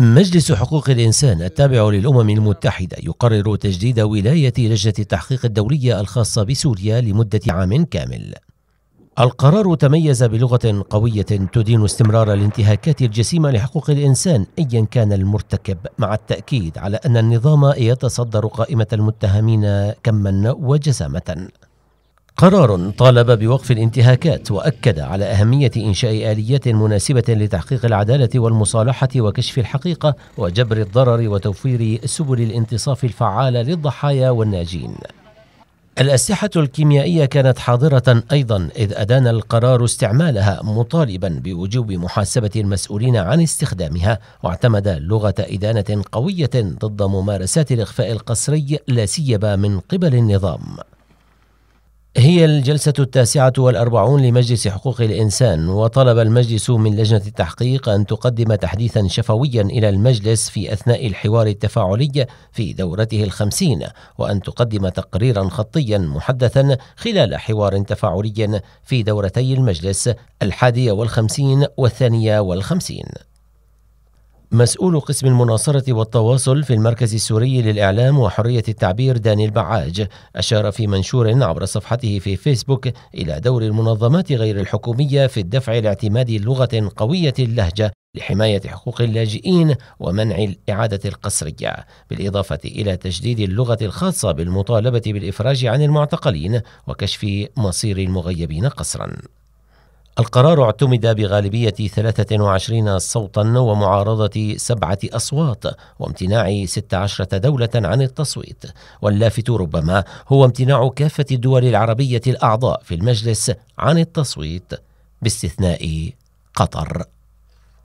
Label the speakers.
Speaker 1: مجلس حقوق الإنسان التابع للأمم المتحدة يقرر تجديد ولاية لجنة التحقيق الدولية الخاصة بسوريا لمدة عام كامل. القرار تميز بلغة قوية تدين استمرار الانتهاكات الجسيمة لحقوق الإنسان أيا كان المرتكب مع التأكيد على أن النظام يتصدر قائمة المتهمين كما وجسامة. قرار طالب بوقف الانتهاكات واكد على اهميه انشاء اليات مناسبه لتحقيق العداله والمصالحه وكشف الحقيقه وجبر الضرر وتوفير سبل الانتصاف الفعاله للضحايا والناجين الأسلحة الكيميائية كانت حاضرة أيضا إذ أدان القرار استعمالها مطالبا بوجوب محاسبة المسؤولين عن استخدامها واعتمد لغة إدانة قوية ضد ممارسات الإخفاء القسري لا سيما من قبل النظام هي الجلسة التاسعة والأربعون لمجلس حقوق الإنسان وطلب المجلس من لجنة التحقيق أن تقدم تحديثا شفويا إلى المجلس في أثناء الحوار التفاعلي في دورته الخمسين وأن تقدم تقريرا خطيا محدثا خلال حوار تفاعلي في دورتي المجلس الحادية والخمسين والثانية والخمسين مسؤول قسم المناصرة والتواصل في المركز السوري للإعلام وحرية التعبير داني البعاج أشار في منشور عبر صفحته في فيسبوك إلى دور المنظمات غير الحكومية في الدفع لاعتماد لغة قوية اللهجة لحماية حقوق اللاجئين ومنع الإعادة القسرية، بالإضافة إلى تجديد اللغة الخاصة بالمطالبة بالإفراج عن المعتقلين وكشف مصير المغيبين قسراً. القرار اعتمد بغالبية 23 صوتا ومعارضة سبعة أصوات وامتناع 16 دولة عن التصويت واللافت ربما هو امتناع كافة الدول العربية الأعضاء في المجلس عن التصويت باستثناء قطر